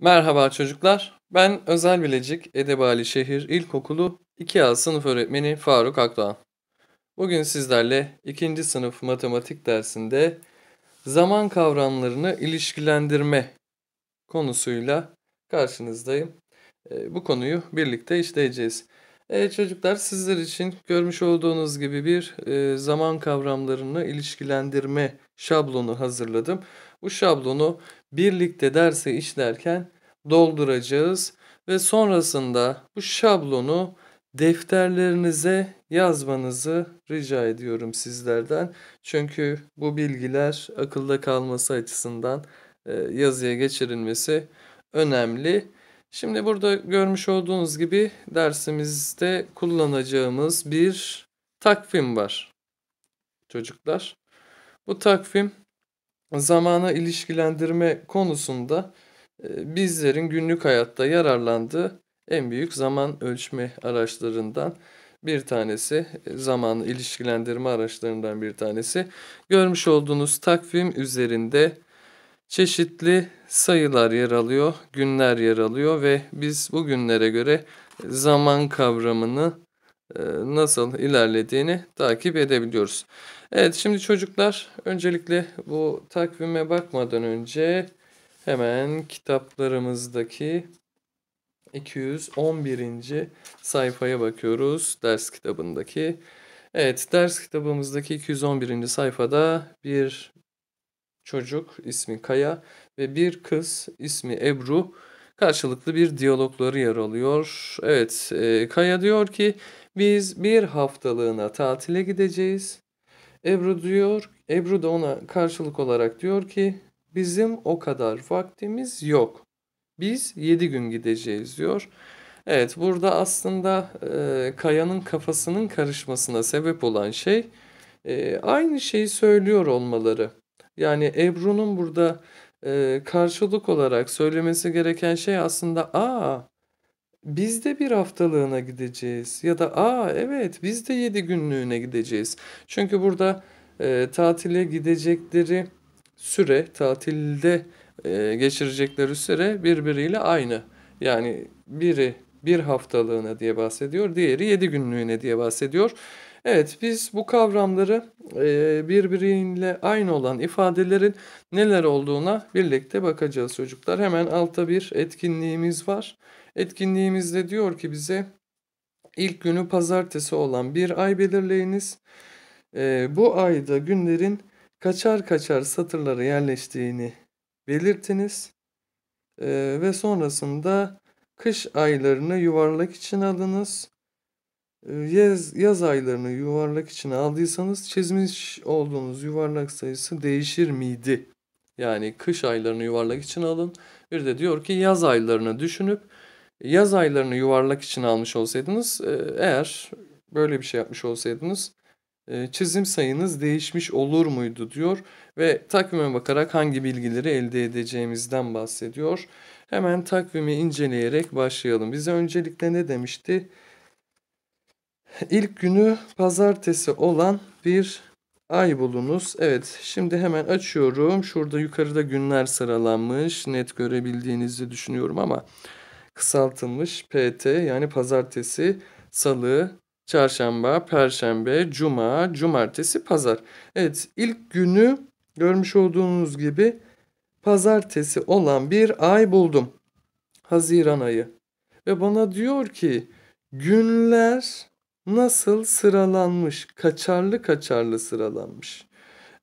Merhaba çocuklar. Ben Özel Bilecik Edebali Şehir İlkokulu 2A sınıf öğretmeni Faruk Akdoğan. Bugün sizlerle 2. sınıf matematik dersinde zaman kavramlarını ilişkilendirme konusuyla karşınızdayım. Ee, bu konuyu birlikte işleyeceğiz. Evet çocuklar sizler için görmüş olduğunuz gibi bir e, zaman kavramlarını ilişkilendirme şablonu hazırladım. Bu şablonu birlikte dersi işlerken dolduracağız ve sonrasında bu şablonu defterlerinize yazmanızı rica ediyorum sizlerden. Çünkü bu bilgiler akılda kalması açısından e, yazıya geçirilmesi önemli. Şimdi burada görmüş olduğunuz gibi dersimizde kullanacağımız bir takvim var çocuklar. Bu takvim zamana ilişkilendirme konusunda e, bizlerin günlük hayatta yararlandığı en büyük zaman ölçme araçlarından bir tanesi, e, zaman ilişkilendirme araçlarından bir tanesi. Görmüş olduğunuz takvim üzerinde çeşitli sayılar yer alıyor, günler yer alıyor ve biz bu günlere göre zaman kavramını e, nasıl ilerlediğini takip edebiliyoruz. Evet şimdi çocuklar öncelikle bu takvime bakmadan önce hemen kitaplarımızdaki 211. sayfaya bakıyoruz ders kitabındaki. Evet ders kitabımızdaki 211. sayfada bir çocuk ismi Kaya ve bir kız ismi Ebru karşılıklı bir diyalogları yer alıyor. Evet e, Kaya diyor ki biz bir haftalığına tatile gideceğiz. Ebru diyor, Ebru da ona karşılık olarak diyor ki bizim o kadar vaktimiz yok. Biz 7 gün gideceğiz diyor. Evet burada aslında e, Kaya'nın kafasının karışmasına sebep olan şey e, aynı şeyi söylüyor olmaları. Yani Ebru'nun burada e, karşılık olarak söylemesi gereken şey aslında aa biz de bir haftalığına gideceğiz ya da aa evet biz de yedi günlüğüne gideceğiz. Çünkü burada e, tatile gidecekleri süre, tatilde e, geçirecekleri süre birbiriyle aynı. Yani biri bir haftalığına diye bahsediyor, diğeri yedi günlüğüne diye bahsediyor. Evet biz bu kavramları e, birbiriyle aynı olan ifadelerin neler olduğuna birlikte bakacağız çocuklar. Hemen altta bir etkinliğimiz var. Etkinliğimizde diyor ki bize ilk günü pazartesi olan bir ay belirleyiniz. E, bu ayda günlerin kaçar kaçar satırlara yerleştiğini belirtiniz. E, ve sonrasında kış aylarını yuvarlak için alınız. Ee, yaz, yaz aylarını yuvarlak için aldıysanız çizmiş olduğunuz yuvarlak sayısı değişir miydi? Yani kış aylarını yuvarlak için alın. Bir de diyor ki yaz aylarını düşünüp Yaz aylarını yuvarlak için almış olsaydınız e, eğer böyle bir şey yapmış olsaydınız e, çizim sayınız değişmiş olur muydu diyor ve takvime bakarak hangi bilgileri elde edeceğimizden bahsediyor. Hemen takvimi inceleyerek başlayalım. Bize öncelikle ne demişti? İlk günü pazartesi olan bir ay bulunuz. Evet şimdi hemen açıyorum. Şurada yukarıda günler sıralanmış. Net görebildiğinizi düşünüyorum ama kısaltılmış PT yani pazartesi, salı, çarşamba, perşembe, cuma, cumartesi, pazar. Evet ilk günü görmüş olduğunuz gibi pazartesi olan bir ay buldum. Haziran ayı. Ve bana diyor ki günler nasıl sıralanmış, kaçarlı kaçarlı sıralanmış.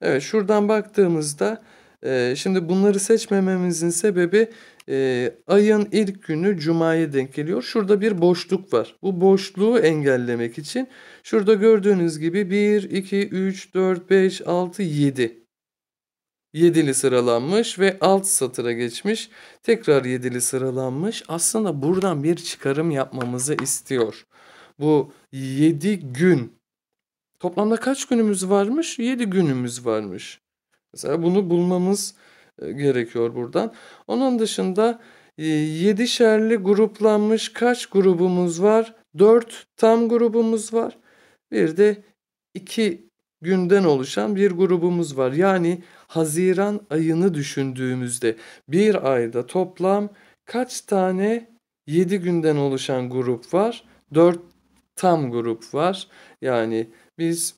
Evet şuradan baktığımızda e, şimdi bunları seçmememizin sebebi e, ayın ilk günü cumaya denk geliyor. Şurada bir boşluk var. Bu boşluğu engellemek için şurada gördüğünüz gibi 1, 2, 3, 4, 5, 6, 7. Yedili sıralanmış ve alt satıra geçmiş. Tekrar yedili sıralanmış. Aslında buradan bir çıkarım yapmamızı istiyor. Bu 7 gün. Toplamda kaç günümüz varmış? 7 günümüz varmış. Mesela bunu bulmamız e, gerekiyor buradan. Onun dışında 7 e, gruplanmış kaç grubumuz var? 4 tam grubumuz var. Bir de 2 günden oluşan bir grubumuz var. Yani Haziran ayını düşündüğümüzde bir ayda toplam kaç tane 7 günden oluşan grup var? 4 tam grup var. Yani biz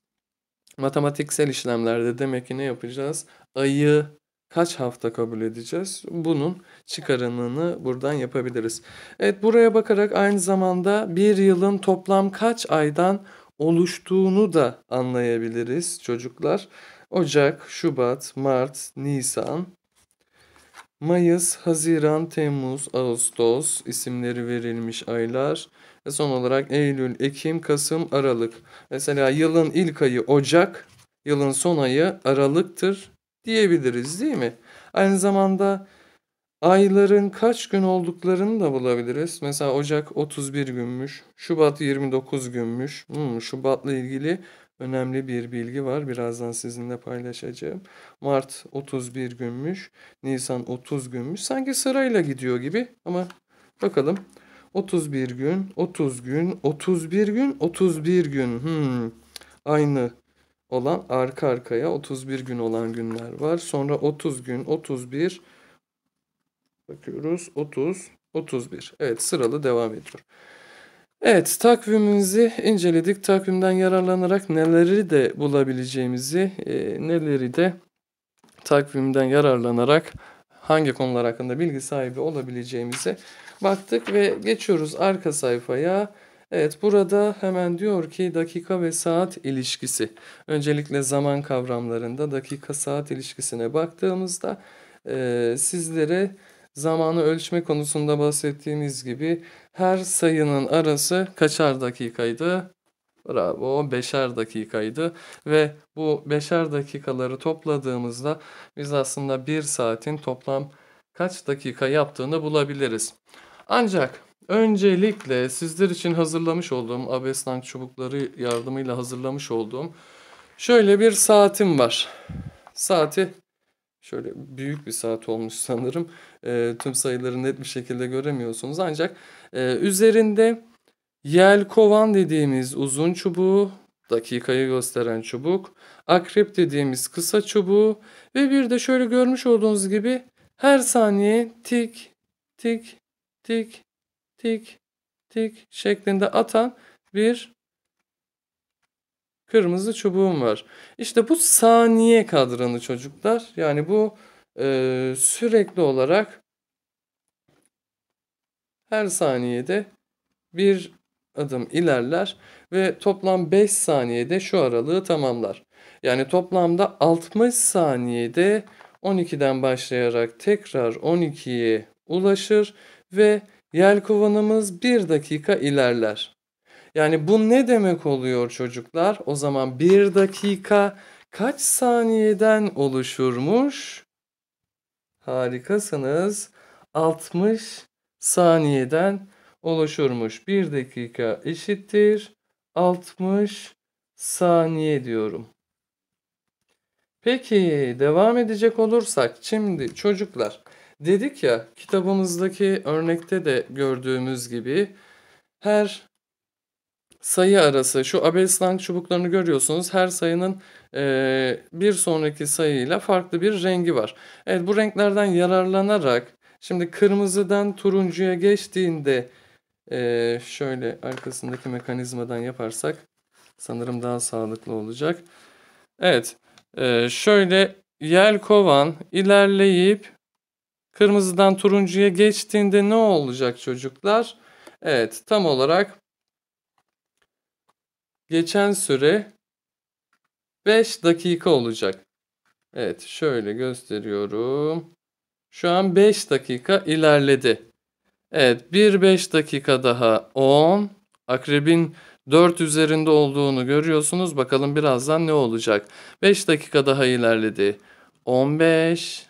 matematiksel işlemlerde demek ki ne yapacağız? Ayı kaç hafta kabul edeceğiz? Bunun çıkarımını buradan yapabiliriz. Evet buraya bakarak aynı zamanda bir yılın toplam kaç aydan oluştuğunu da anlayabiliriz çocuklar. Ocak, Şubat, Mart, Nisan, Mayıs, Haziran, Temmuz, Ağustos isimleri verilmiş aylar. Ve son olarak Eylül, Ekim, Kasım, Aralık. Mesela yılın ilk ayı Ocak, yılın son ayı Aralık'tır diyebiliriz değil mi? Aynı zamanda ayların kaç gün olduklarını da bulabiliriz. Mesela Ocak 31 günmüş, Şubat 29 günmüş. Hmm, Şubat'la ilgili önemli bir bilgi var. Birazdan sizinle paylaşacağım. Mart 31 günmüş, Nisan 30 günmüş. Sanki sırayla gidiyor gibi ama bakalım. 31 gün, 30 gün, 31 gün, 31 gün. Hmm. Aynı olan arka arkaya 31 gün olan günler var. Sonra 30 gün, 31 bakıyoruz. 30, 31. Evet sıralı devam ediyor. Evet takvimimizi inceledik. Takvimden yararlanarak neleri de bulabileceğimizi, e, neleri de takvimden yararlanarak hangi konular hakkında bilgi sahibi olabileceğimizi baktık ve geçiyoruz arka sayfaya. Evet burada hemen diyor ki dakika ve saat ilişkisi. Öncelikle zaman kavramlarında dakika saat ilişkisine baktığımızda e, sizlere zamanı ölçme konusunda bahsettiğimiz gibi her sayının arası kaçar dakikaydı? Bravo, beşer dakikaydı ve bu beşer dakikaları topladığımızda biz aslında bir saatin toplam kaç dakika yaptığını bulabiliriz. Ancak Öncelikle sizler için hazırlamış olduğum abesnang çubukları yardımıyla hazırlamış olduğum şöyle bir saatim var. Saati şöyle büyük bir saat olmuş sanırım. E, tüm sayıları net bir şekilde göremiyorsunuz ancak e, üzerinde yelkovan dediğimiz uzun çubuğu dakikayı gösteren çubuk, akrep dediğimiz kısa çubuğu ve bir de şöyle görmüş olduğunuz gibi her saniye tik tik tik tik tik şeklinde atan bir kırmızı çubuğum var. İşte bu saniye kadranı çocuklar. Yani bu e, sürekli olarak her saniyede bir adım ilerler ve toplam 5 saniyede şu aralığı tamamlar. Yani toplamda 60 saniyede 12'den başlayarak tekrar 12'ye ulaşır ve Yelkovanımız bir dakika ilerler. Yani bu ne demek oluyor çocuklar? O zaman bir dakika kaç saniyeden oluşurmuş? Harikasınız. 60 saniyeden oluşurmuş. Bir dakika eşittir 60 saniye diyorum. Peki devam edecek olursak şimdi çocuklar Dedik ya kitabımızdaki örnekte de gördüğümüz gibi her sayı arası şu Abelslang çubuklarını görüyorsunuz. Her sayının e, bir sonraki sayıyla farklı bir rengi var. Evet bu renklerden yararlanarak şimdi kırmızıdan turuncuya geçtiğinde e, şöyle arkasındaki mekanizmadan yaparsak sanırım daha sağlıklı olacak. Evet e, şöyle yelkovan ilerleyip Kırmızıdan turuncuya geçtiğinde ne olacak çocuklar? Evet tam olarak geçen süre 5 dakika olacak. Evet şöyle gösteriyorum. Şu an 5 dakika ilerledi. Evet bir 5 dakika daha 10. Akrebin 4 üzerinde olduğunu görüyorsunuz. Bakalım birazdan ne olacak. 5 dakika daha ilerledi. 15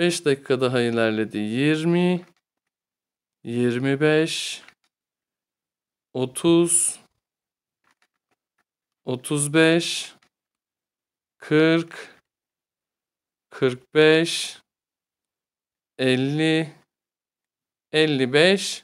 5 dakika daha ilerledi. 20 25 30 35 40 45 50 55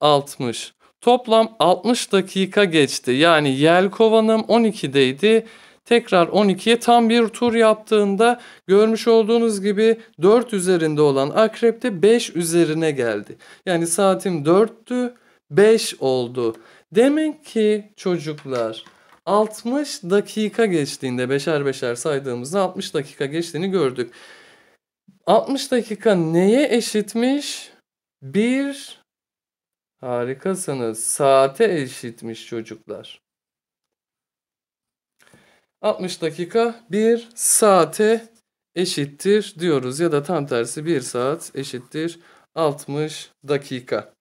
60. Toplam 60 dakika geçti. Yani Yelkovan'ım 12'deydi tekrar 12'ye tam bir tur yaptığında görmüş olduğunuz gibi 4 üzerinde olan akrep de 5 üzerine geldi. Yani saatim 4'tü 5 oldu. Demek ki çocuklar 60 dakika geçtiğinde beşer beşer saydığımızda 60 dakika geçtiğini gördük. 60 dakika neye eşitmiş? Bir harikasınız. Saate eşitmiş çocuklar. 60 dakika 1 saate eşittir diyoruz. Ya da tam tersi 1 saat eşittir 60 dakika.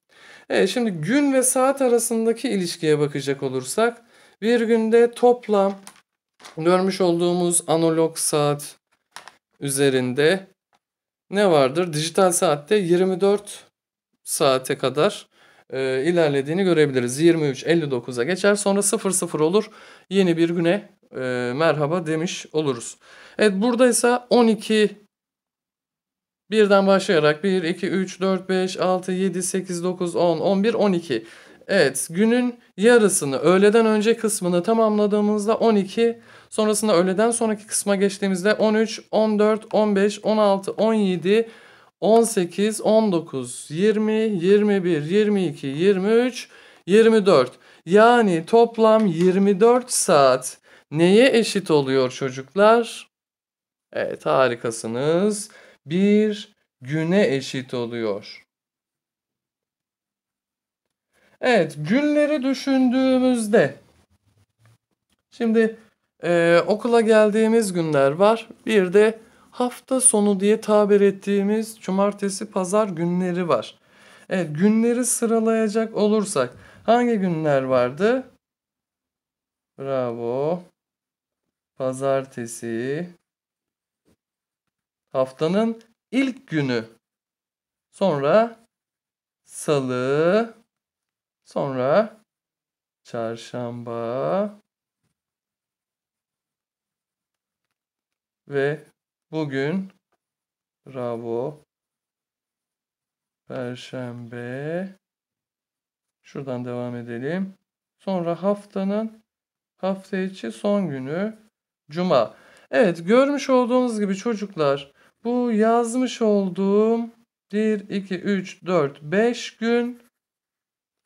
Evet şimdi gün ve saat arasındaki ilişkiye bakacak olursak bir günde toplam görmüş olduğumuz analog saat üzerinde ne vardır? Dijital saatte 24 saate kadar e, ilerlediğini görebiliriz. 23.59'a geçer sonra 00 olur yeni bir güne e, merhaba demiş oluruz. Evet buradaysa 12 birden başlayarak 1, 2, 3, 4, 5, 6, 7, 8, 9, 10, 11, 12. Evet günün yarısını öğleden önce kısmını tamamladığımızda 12 sonrasında öğleden sonraki kısma geçtiğimizde 13, 14, 15, 16, 17, 18, 19, 20, 21, 22, 23, 24. Yani toplam 24 saat neye eşit oluyor çocuklar? Evet harikasınız. Bir güne eşit oluyor. Evet günleri düşündüğümüzde şimdi e, okula geldiğimiz günler var. Bir de hafta sonu diye tabir ettiğimiz cumartesi pazar günleri var. Evet günleri sıralayacak olursak hangi günler vardı? Bravo. Pazartesi. Haftanın ilk günü. Sonra salı. Sonra çarşamba. Ve bugün bravo. Perşembe. Şuradan devam edelim. Sonra haftanın hafta içi son günü. Cuma. Evet görmüş olduğunuz gibi çocuklar bu yazmış olduğum 1, 2, 3, 4, 5 gün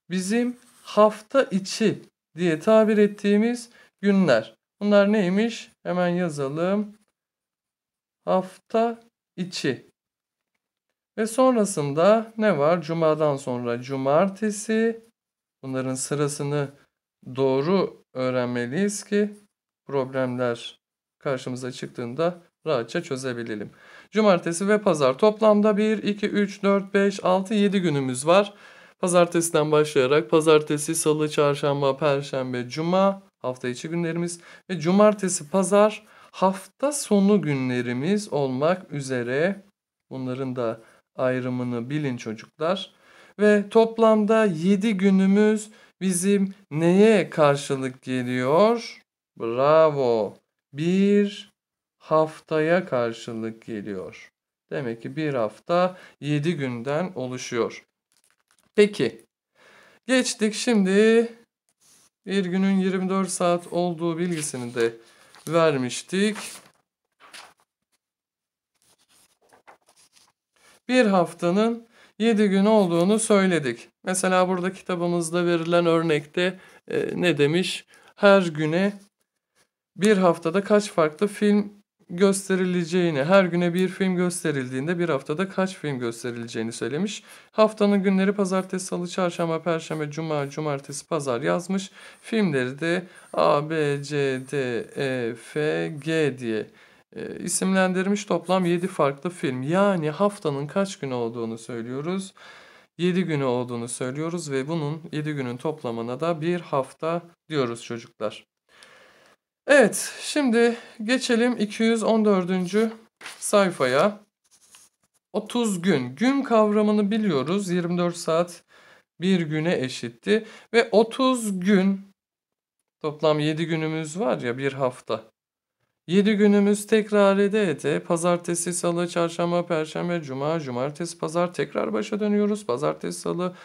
bizim hafta içi diye tabir ettiğimiz günler. Bunlar neymiş? Hemen yazalım. Hafta içi. Ve sonrasında ne var? Cuma'dan sonra cumartesi. Bunların sırasını doğru öğrenmeliyiz ki problemler karşımıza çıktığında rahatça çözebilelim. Cumartesi ve pazar toplamda 1, 2, 3, 4, 5, 6, 7 günümüz var. Pazartesiden başlayarak pazartesi, salı, çarşamba, perşembe, cuma hafta içi günlerimiz ve cumartesi, pazar hafta sonu günlerimiz olmak üzere bunların da ayrımını bilin çocuklar. Ve toplamda 7 günümüz bizim neye karşılık geliyor? Bravo. Bir haftaya karşılık geliyor. Demek ki bir hafta 7 günden oluşuyor. Peki. Geçtik şimdi bir günün 24 saat olduğu bilgisini de vermiştik. Bir haftanın 7 gün olduğunu söyledik. Mesela burada kitabımızda verilen örnekte e, ne demiş? Her güne bir haftada kaç farklı film gösterileceğini, her güne bir film gösterildiğinde bir haftada kaç film gösterileceğini söylemiş. Haftanın günleri pazartesi, salı, çarşamba, perşembe, cuma, cumartesi, pazar yazmış. Filmleri de A, B, C, D, E, F, G diye e, isimlendirmiş. Toplam 7 farklı film. Yani haftanın kaç günü olduğunu söylüyoruz. 7 günü olduğunu söylüyoruz ve bunun 7 günün toplamına da bir hafta diyoruz çocuklar. Evet, şimdi geçelim 214. sayfaya. 30 gün. Gün kavramını biliyoruz. 24 saat bir güne eşitti. Ve 30 gün, toplam 7 günümüz var ya bir hafta. 7 günümüz tekrar ede ede pazartesi, salı, çarşamba, perşembe, cuma, cumartesi, pazar tekrar başa dönüyoruz. Pazartesi, salı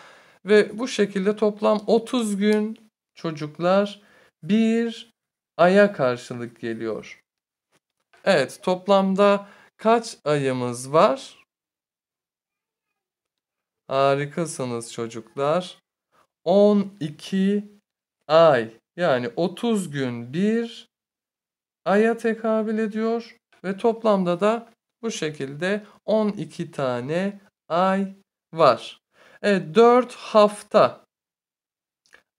ve bu şekilde toplam 30 gün çocuklar bir aya karşılık geliyor. Evet, toplamda kaç ayımız var? Harikasınız çocuklar. 12 ay yani 30 gün bir aya tekabül ediyor ve toplamda da bu şekilde 12 tane ay var. Evet 4 hafta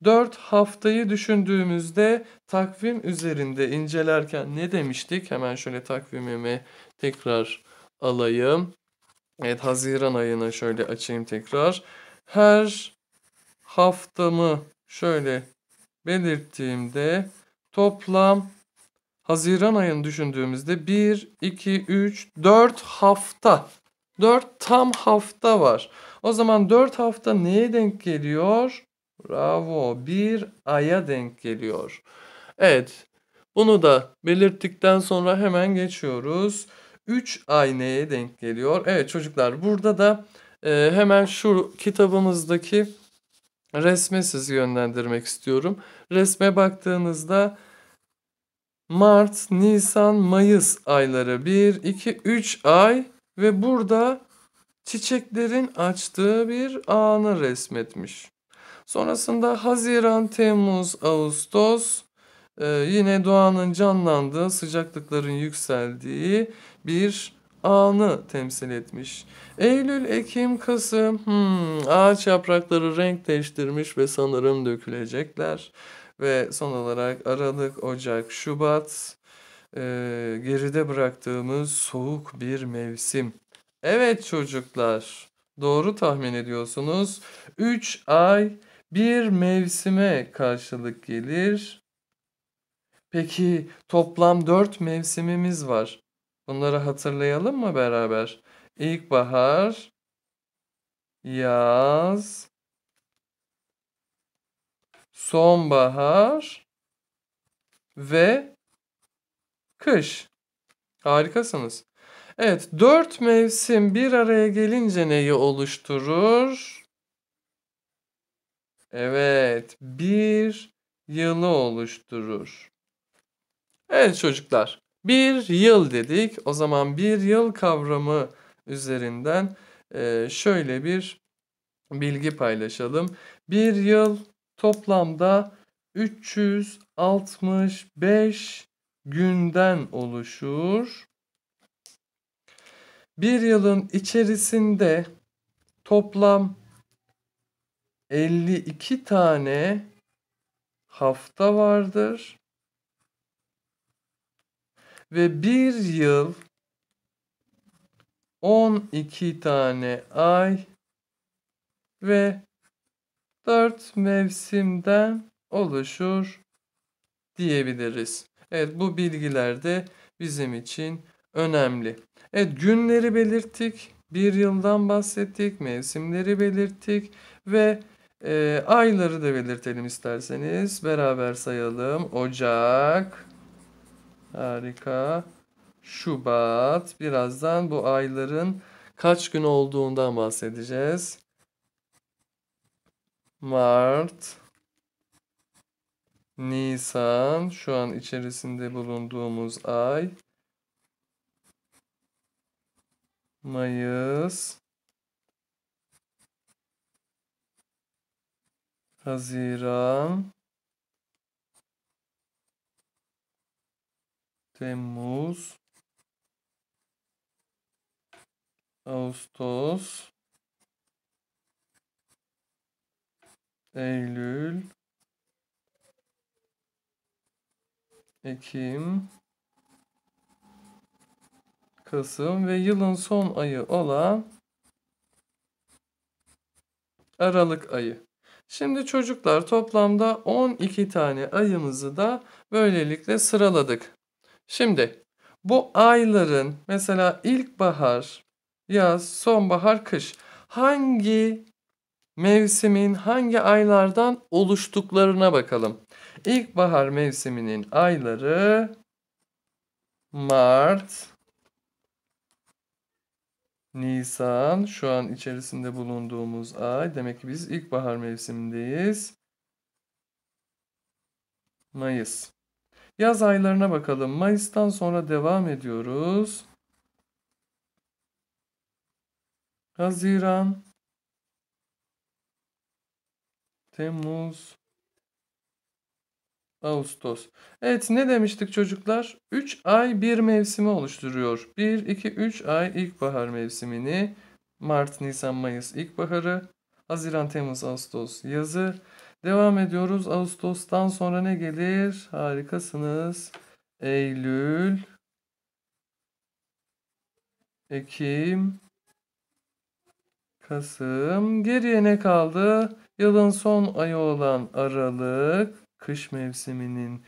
4 haftayı düşündüğümüzde takvim üzerinde incelerken ne demiştik? Hemen şöyle takvimimi tekrar alayım. Evet Haziran ayına şöyle açayım tekrar. Her haftamı şöyle belirttiğimde toplam Haziran ayını düşündüğümüzde 1, 2, 3, 4 hafta. 4 tam hafta var. O zaman 4 hafta neye denk geliyor? Bravo. Bir aya denk geliyor. Evet. Bunu da belirttikten sonra hemen geçiyoruz. 3 ay neye denk geliyor? Evet çocuklar burada da e, hemen şu kitabımızdaki resme sizi yönlendirmek istiyorum. Resme baktığınızda Mart, Nisan, Mayıs ayları 1, 2, 3 ay ve burada çiçeklerin açtığı bir anı resmetmiş. Sonrasında Haziran, Temmuz, Ağustos e, yine doğanın canlandığı, sıcaklıkların yükseldiği bir anı temsil etmiş. Eylül, Ekim, Kasım hmm, ağaç yaprakları renk değiştirmiş ve sanırım dökülecekler. Ve son olarak Aralık, Ocak, Şubat e, geride bıraktığımız soğuk bir mevsim. Evet çocuklar doğru tahmin ediyorsunuz. 3 ay bir mevsime karşılık gelir. Peki toplam dört mevsimimiz var. Bunları hatırlayalım mı beraber? İlkbahar, yaz, sonbahar ve kış. Harikasınız. Evet, dört mevsim bir araya gelince neyi oluşturur? Evet, bir yılı oluşturur. Evet çocuklar, bir yıl dedik. O zaman bir yıl kavramı üzerinden e, şöyle bir bilgi paylaşalım. Bir yıl toplamda 365 günden oluşur. Bir yılın içerisinde toplam 52 tane hafta vardır ve bir yıl 12 tane ay ve 4 mevsimden oluşur diyebiliriz. Evet bu bilgiler de bizim için önemli. Evet günleri belirttik, bir yıldan bahsettik, mevsimleri belirttik ve e, ayları da belirtelim isterseniz. Beraber sayalım. Ocak. Harika. Şubat. Birazdan bu ayların kaç gün olduğundan bahsedeceğiz. Mart. Nisan. Şu an içerisinde bulunduğumuz ay. Mayıs. Haziran Temmuz Ağustos Eylül Ekim Kasım ve yılın son ayı olan Aralık ayı. Şimdi çocuklar toplamda 12 tane ayımızı da böylelikle sıraladık. Şimdi bu ayların mesela ilkbahar, yaz, sonbahar, kış hangi mevsimin hangi aylardan oluştuklarına bakalım. İlkbahar mevsiminin ayları Mart, Nisan şu an içerisinde bulunduğumuz ay. Demek ki biz ilkbahar mevsimindeyiz. Mayıs. Yaz aylarına bakalım. Mayıs'tan sonra devam ediyoruz. Haziran, Temmuz, Ağustos. Evet ne demiştik çocuklar? 3 ay bir mevsimi oluşturuyor. 1, 2, 3 ay ilkbahar mevsimini. Mart, Nisan, Mayıs ilkbaharı. Haziran, Temmuz, Ağustos yazı. Devam ediyoruz. Ağustos'tan sonra ne gelir? Harikasınız. Eylül. Ekim. Kasım. Geriye ne kaldı? Yılın son ayı olan Aralık kış mevsiminin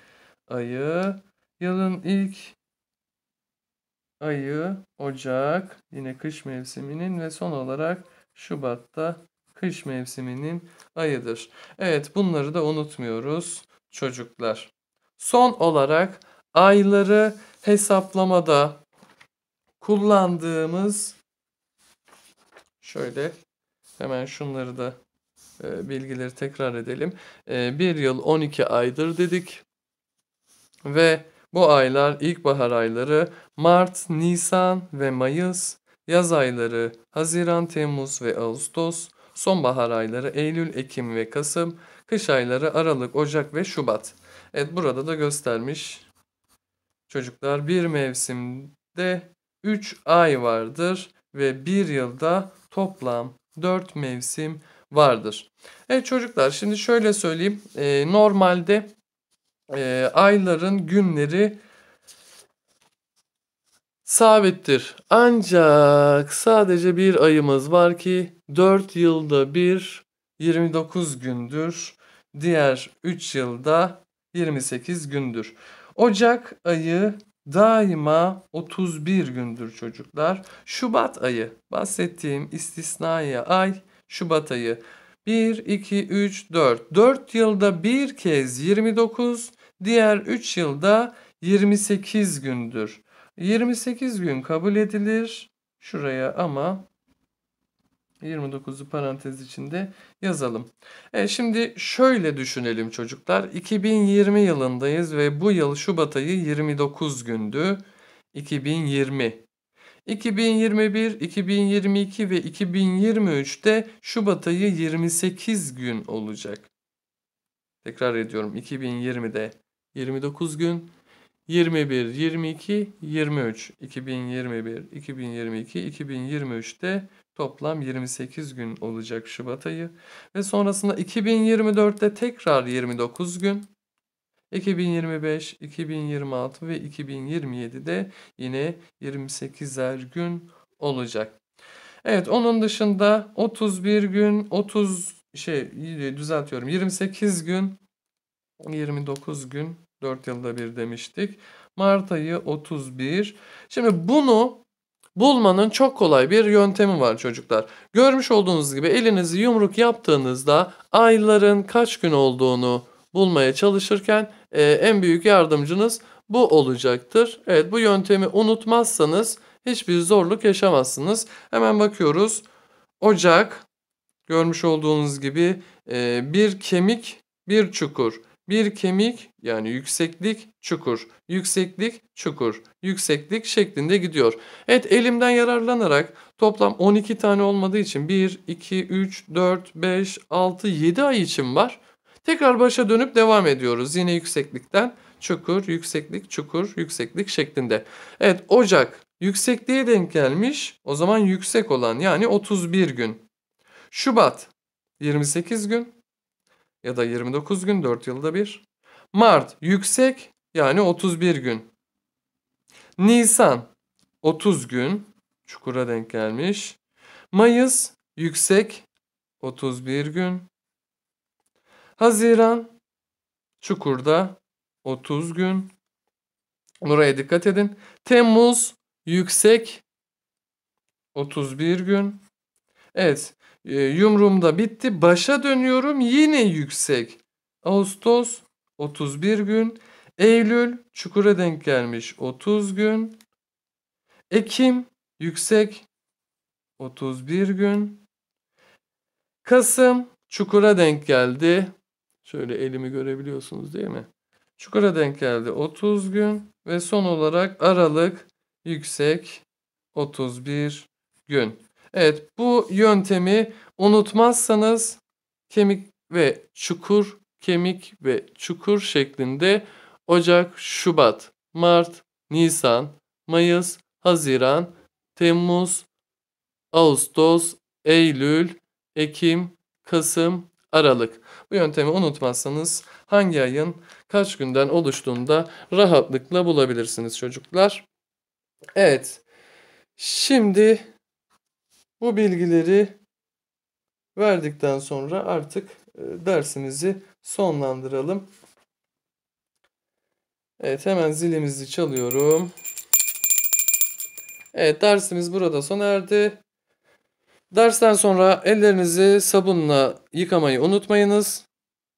ayı. Yılın ilk ayı Ocak yine kış mevsiminin ve son olarak Şubat'ta kış mevsiminin ayıdır. Evet bunları da unutmuyoruz çocuklar. Son olarak ayları hesaplamada kullandığımız şöyle hemen şunları da ee, bilgileri tekrar edelim. Ee, bir yıl 12 aydır dedik. Ve bu aylar ilkbahar ayları Mart, Nisan ve Mayıs, yaz ayları Haziran, Temmuz ve Ağustos, sonbahar ayları Eylül, Ekim ve Kasım, kış ayları Aralık, Ocak ve Şubat. Evet burada da göstermiş çocuklar bir mevsimde 3 ay vardır ve bir yılda toplam 4 mevsim vardır. Evet çocuklar şimdi şöyle söyleyeyim. E, normalde e, ayların günleri sabittir. Ancak sadece bir ayımız var ki 4 yılda bir 29 gündür. Diğer 3 yılda 28 gündür. Ocak ayı daima 31 gündür çocuklar. Şubat ayı bahsettiğim istisnai ay Şubat ayı. 1, 2, 3, 4. 4 yılda bir kez 29, diğer 3 yılda 28 gündür. 28 gün kabul edilir. Şuraya ama 29'u parantez içinde yazalım. E şimdi şöyle düşünelim çocuklar. 2020 yılındayız ve bu yıl Şubat ayı 29 gündü. 2020. 2021, 2022 ve 2023'te Şubat ayı 28 gün olacak. Tekrar ediyorum 2020'de 29 gün, 21, 22, 23, 2021, 2022, 2023'te toplam 28 gün olacak Şubat ayı ve sonrasında 2024'te tekrar 29 gün, 2025, 2026 ve 2027'de yine 28'er gün olacak. Evet onun dışında 31 gün, 30 şey düzeltiyorum 28 gün, 29 gün 4 yılda bir demiştik. Mart ayı 31. Şimdi bunu bulmanın çok kolay bir yöntemi var çocuklar. Görmüş olduğunuz gibi elinizi yumruk yaptığınızda ayların kaç gün olduğunu bulmaya çalışırken e, en büyük yardımcınız bu olacaktır. Evet bu yöntemi unutmazsanız hiçbir zorluk yaşamazsınız. Hemen bakıyoruz. Ocak görmüş olduğunuz gibi e, bir kemik bir çukur. Bir kemik yani yükseklik çukur, yükseklik çukur, yükseklik şeklinde gidiyor. Evet elimden yararlanarak toplam 12 tane olmadığı için 1, 2, 3, 4, 5, 6, 7 ay için var. Tekrar başa dönüp devam ediyoruz. Yine yükseklikten çukur, yükseklik, çukur, yükseklik şeklinde. Evet Ocak yüksekliğe denk gelmiş. O zaman yüksek olan yani 31 gün. Şubat 28 gün ya da 29 gün 4 yılda bir. Mart yüksek yani 31 gün. Nisan 30 gün çukura denk gelmiş. Mayıs yüksek 31 gün. Haziran Çukur'da 30 gün. Buraya dikkat edin. Temmuz yüksek 31 gün. Evet e, yumrumda bitti. Başa dönüyorum yine yüksek. Ağustos 31 gün. Eylül çukura denk gelmiş 30 gün. Ekim yüksek 31 gün. Kasım çukura denk geldi Şöyle elimi görebiliyorsunuz değil mi? Çukura denk geldi 30 gün ve son olarak aralık yüksek 31 gün. Evet bu yöntemi unutmazsanız kemik ve çukur, kemik ve çukur şeklinde Ocak, Şubat, Mart, Nisan, Mayıs, Haziran, Temmuz, Ağustos, Eylül, Ekim, Kasım, Aralık. Bu yöntemi unutmazsanız hangi ayın kaç günden oluştuğunu da rahatlıkla bulabilirsiniz çocuklar. Evet. Şimdi bu bilgileri verdikten sonra artık e, dersimizi sonlandıralım. Evet hemen zilimizi çalıyorum. Evet dersimiz burada sona erdi. Dersten sonra ellerinizi sabunla yıkamayı unutmayınız.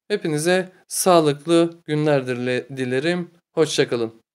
Hepinize sağlıklı günler dilerim. Hoşçakalın.